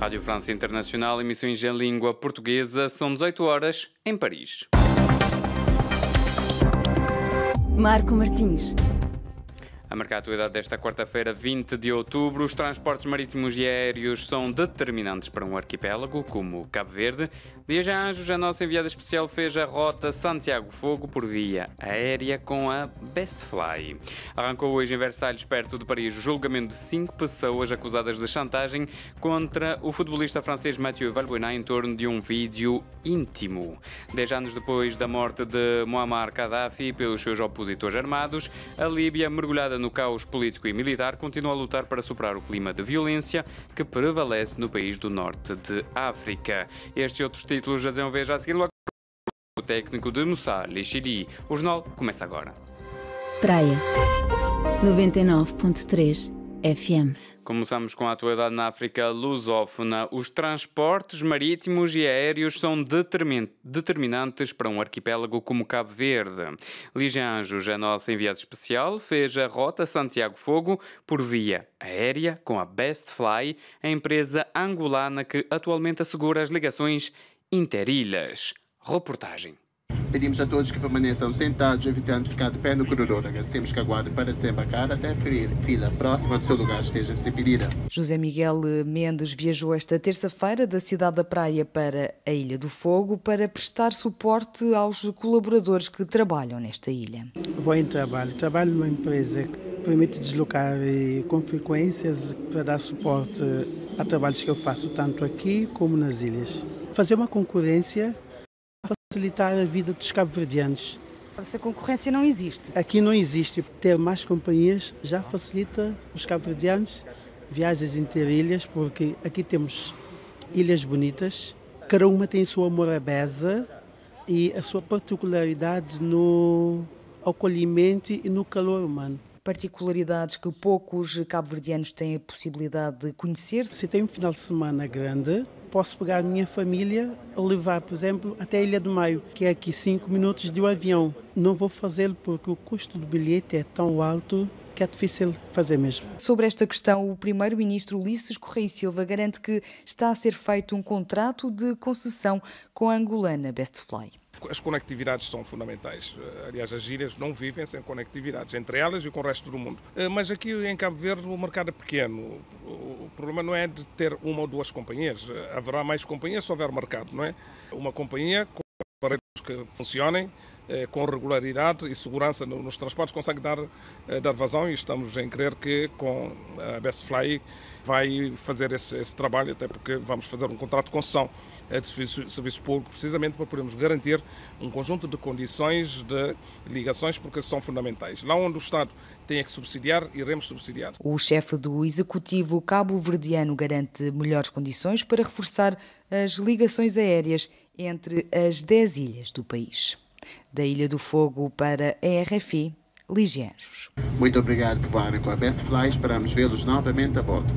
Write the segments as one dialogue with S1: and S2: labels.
S1: Rádio França Internacional, emissões em língua portuguesa, são 18 horas em Paris. Marco Martins. A marcar a atualidade desta quarta-feira, 20 de outubro, os transportes marítimos e aéreos são determinantes para um arquipélago como Cabo Verde. De Anjos, a nossa enviada especial, fez a rota Santiago Fogo por via aérea com a Bestfly. Arrancou hoje em Versalhes, perto de Paris, o julgamento de cinco pessoas acusadas de chantagem contra o futebolista francês Mathieu Valbuena em torno de um vídeo íntimo. Dez anos depois da morte de Muammar Gaddafi pelos seus opositores armados, a Líbia mergulhada no caos político e militar, continua a lutar para superar o clima de violência que prevalece no país do norte de África. Estes e outros títulos já vão ver já a seguir logo o técnico de Moçar, Xiri. O jornal começa agora. Praia 99.3 FM Começamos com a atualidade na África lusófona. Os transportes marítimos e aéreos são determinantes para um arquipélago como Cabo Verde. Ligia Anjos, a nossa enviada especial, fez a rota Santiago Fogo por via aérea com a Best Fly, a empresa angolana que atualmente assegura as ligações interilhas. Reportagem. Pedimos a todos que permaneçam sentados, evitando ficar de pé no corredor. Agradecemos que aguarde para desembarcar até a fila próxima do seu lugar esteja despedida.
S2: José Miguel Mendes viajou esta terça-feira da cidade da Praia para a Ilha do Fogo para prestar suporte aos colaboradores que trabalham nesta ilha.
S3: Vou em trabalho. Trabalho numa empresa que permite deslocar eh, com frequências para dar suporte a trabalhos que eu faço tanto aqui como nas ilhas. Fazer uma concorrência Facilitar a vida dos cabo-verdianos.
S2: Essa concorrência não
S3: existe? Aqui não existe. Ter mais companhias já facilita os cabo-verdianos viagens entre ilhas, porque aqui temos ilhas bonitas, cada uma tem a sua morabeza e a sua particularidade no acolhimento e no calor humano. Particularidades que poucos cabo-verdianos têm a possibilidade de conhecer. Se tem um final de semana grande, posso pegar a minha família levar, por exemplo, até a Ilha do Maio, que é aqui cinco minutos de um avião. Não vou fazê-lo porque o custo do bilhete é tão alto que é difícil fazer mesmo.
S2: Sobre esta questão, o primeiro-ministro Ulisses Correia Silva garante que está a ser feito um contrato de concessão com a angolana Bestfly
S3: as conectividades são fundamentais. Eh, aliás, as gírias não vivem sem conectividades, entre elas e com o resto do mundo. Eh, mas aqui em Cabo Verde o mercado é pequeno. O problema não é de ter uma ou duas companhias. Eh, haverá mais companhias se houver mercado, não é? Uma companhia com aparelhos que funcionem, eh, com regularidade e segurança nos transportes consegue dar, eh, dar vazão e estamos em crer que com a Best Fly vai fazer esse, esse trabalho, até porque vamos fazer um contrato de concessão eh, de serviço, serviço público, precisamente para podermos garantir um conjunto de condições de ligações, porque são fundamentais. Lá onde o Estado tem é que subsidiar, iremos subsidiar.
S2: O chefe do Executivo cabo-verdiano garante melhores condições para reforçar as ligações aéreas entre as 10 ilhas do país. Da Ilha do Fogo para a RFI, Ligia Anjos.
S1: Muito obrigado por pararem com a Best Fly. Esperamos vê-los novamente a bordo.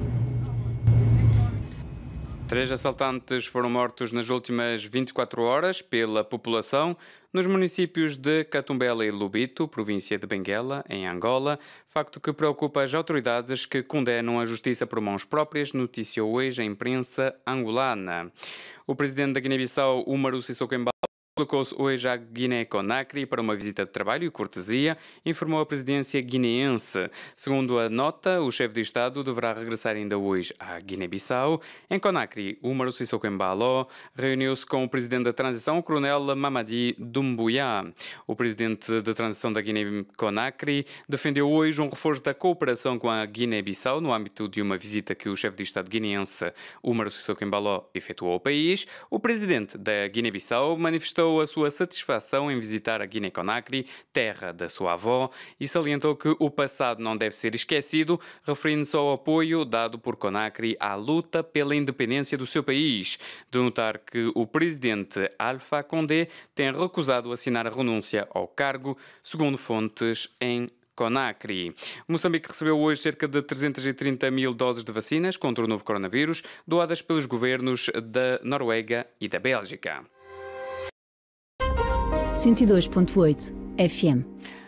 S1: Três assaltantes foram mortos nas últimas 24 horas pela população nos municípios de Catumbela e Lubito, província de Benguela, em Angola, facto que preocupa as autoridades que condenam a justiça por mãos próprias, noticiou hoje a imprensa angolana. O presidente da Guiné-Bissau, Umaru Sissoko colocou se hoje à Guiné-Conakry para uma visita de trabalho e cortesia, informou a presidência guineense. Segundo a nota, o chefe de Estado deverá regressar ainda hoje à Guiné-Bissau. Em Conakry, o Maro Sissoko reuniu-se com o presidente da transição, o coronel Mamadi Dumbuya. O presidente da transição da Guiné-Conakry defendeu hoje um reforço da cooperação com a Guiné-Bissau no âmbito de uma visita que o chefe de Estado guineense, o Maro Sissoko efetuou ao país. O presidente da Guiné-Bissau manifestou expressou a sua satisfação em visitar a Guiné-Conakry, terra da sua avó, e salientou que o passado não deve ser esquecido, referindo-se ao apoio dado por Conakry à luta pela independência do seu país. De notar que o presidente Alpha Condé tem recusado assinar a renúncia ao cargo, segundo fontes em Conacri. Moçambique recebeu hoje cerca de 330 mil doses de vacinas contra o novo coronavírus, doadas pelos governos da Noruega e da Bélgica. 102.8 FM.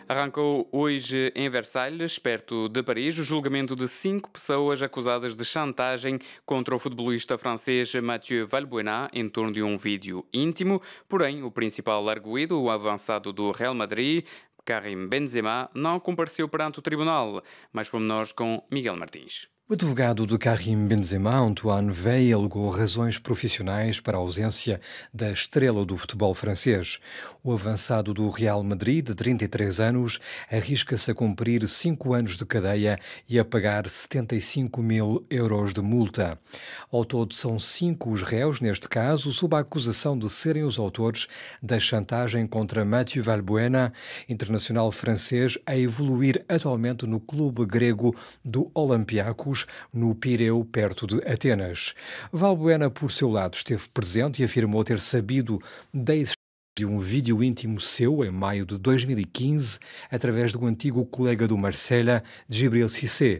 S1: Arrancou hoje em Versalhes, perto de Paris, o julgamento de cinco pessoas acusadas de chantagem contra o futebolista francês Mathieu Valbuena em torno de um vídeo íntimo. Porém, o principal arguído, o avançado do Real Madrid, Karim Benzema, não compareceu perante o tribunal. Mais pormenores com Miguel Martins.
S2: O advogado de Karim Benzema, Antoine Veil, alegou razões profissionais para a ausência da estrela do futebol francês. O avançado do Real Madrid, de 33 anos, arrisca-se a cumprir cinco anos de cadeia e a pagar 75 mil euros de multa. Ao todo, são cinco os réus, neste caso, sob a acusação de serem os autores da chantagem contra Mathieu Valbuena, internacional francês a evoluir atualmente no clube grego do Olympiacos no Pireu, perto de Atenas. Valbuena, por seu lado, esteve presente e afirmou ter sabido da existência de um vídeo íntimo seu em maio de 2015 através do antigo colega do Marsella, Gibril Cissé.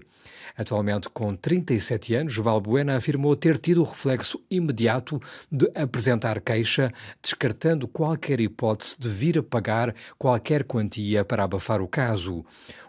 S2: Atualmente com 37 anos, Valbuena afirmou ter tido o reflexo imediato de apresentar queixa, descartando qualquer hipótese de vir a pagar qualquer quantia para abafar o caso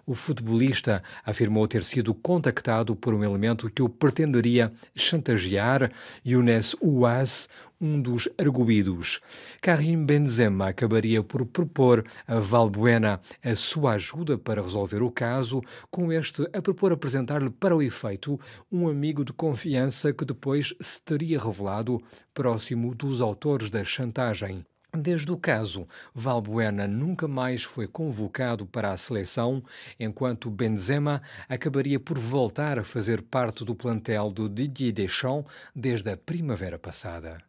S2: o futebolista afirmou ter sido contactado por um elemento que o pretenderia chantagear, Younes Ouaz, um dos arguídos. Karim Benzema acabaria por propor a Valbuena a sua ajuda para resolver o caso, com este a propor apresentar-lhe para o efeito um amigo de confiança que depois se teria revelado próximo dos autores da chantagem. Desde o caso, Valbuena nunca mais foi convocado para a seleção, enquanto Benzema acabaria por voltar a fazer parte do plantel do Didier Deschamps desde a primavera passada.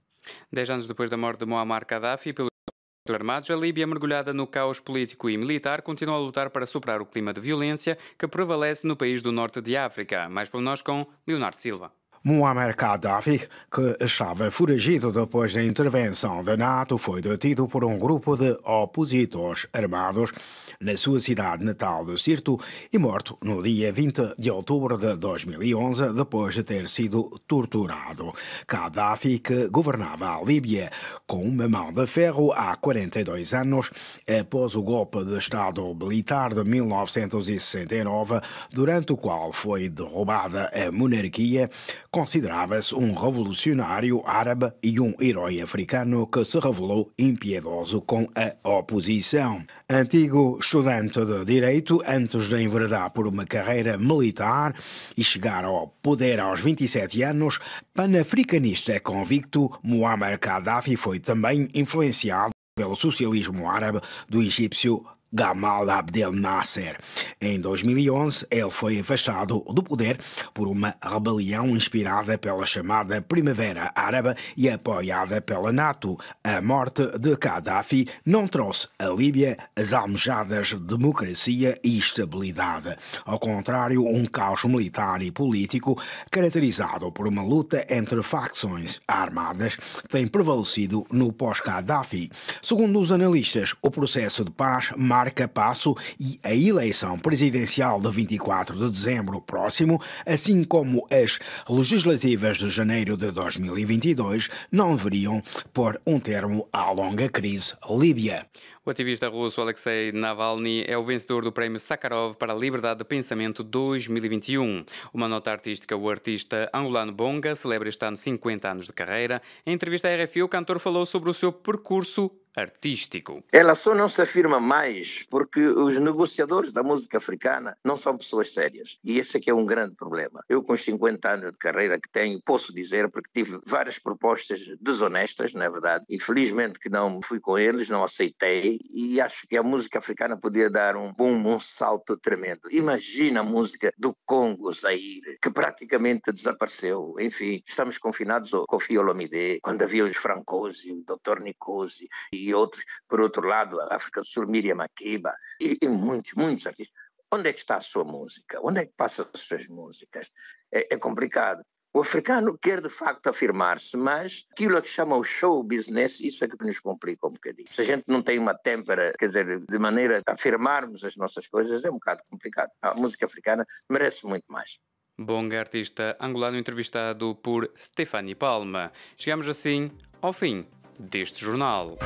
S1: Dez anos depois da morte de Muammar Gaddafi pelos armados, a Líbia, mergulhada no caos político e militar, continua a lutar para superar o clima de violência que prevalece no país do norte de África. Mais para nós com Leonardo Silva.
S3: Muammar Gaddafi, que estava foragido depois da intervenção da NATO, foi detido por um grupo de opositores armados na sua cidade natal de Sirte e morto no dia 20 de outubro de 2011 depois de ter sido torturado. Gaddafi, que governava a Líbia com uma mão de ferro há 42 anos, após o golpe de Estado militar de 1969, durante o qual foi derrubada a monarquia, Considerava-se um revolucionário árabe e um herói africano que se revelou impiedoso com a oposição. Antigo estudante de direito, antes de enveredar por uma carreira militar e chegar ao poder aos 27 anos, panafricanista convicto, Muammar Gaddafi foi também influenciado pelo socialismo árabe do egípcio Gamal Abdel Nasser. Em 2011, ele foi afastado do poder por uma rebelião inspirada pela chamada Primavera Árabe e apoiada pela NATO. A morte de Gaddafi não trouxe à Líbia as almejadas democracia e estabilidade. Ao contrário, um caos militar e político caracterizado por uma luta entre facções armadas tem prevalecido no pós-Gaddafi. Segundo os analistas, o processo de paz marca marca passo e a eleição presidencial de 24 de dezembro próximo, assim como as legislativas de janeiro de 2022, não deveriam pôr um termo à longa crise líbia.
S1: O ativista russo Alexei Navalny é o vencedor do Prémio Sakharov para a Liberdade de Pensamento 2021. Uma nota artística, o artista angolano Bonga celebra este ano 50 anos de carreira. Em entrevista à RFI, o cantor falou sobre o seu percurso artístico.
S3: Ela só não se afirma mais porque os negociadores da música africana não são pessoas sérias. E esse é que é um grande problema. Eu, com os 50 anos de carreira que tenho, posso dizer, porque tive várias propostas desonestas, na é verdade, Infelizmente que não fui com eles, não aceitei, e acho que a música africana podia dar um boom, um salto tremendo. Imagina a música do Congo, Zaire, que praticamente desapareceu. Enfim, estamos confinados ao Kofi Olomide, quando havia os Francosi, o Dr. Nicosi, e e outros. Por outro lado, a África do Sul, Miriam Makeba e, e muitos, muitos artistas. Onde é que está a sua música? Onde é que passam as suas músicas? É, é complicado. O africano quer de facto afirmar-se, mas aquilo a que chama o show business, isso é que nos complica um bocadinho. Se a gente não tem uma têmpera, quer dizer, de maneira a afirmarmos as nossas coisas, é um bocado complicado. A música africana merece muito mais.
S1: Bonga artista angolano entrevistado por Stefani Palma. Chegamos assim ao fim deste
S2: jornal.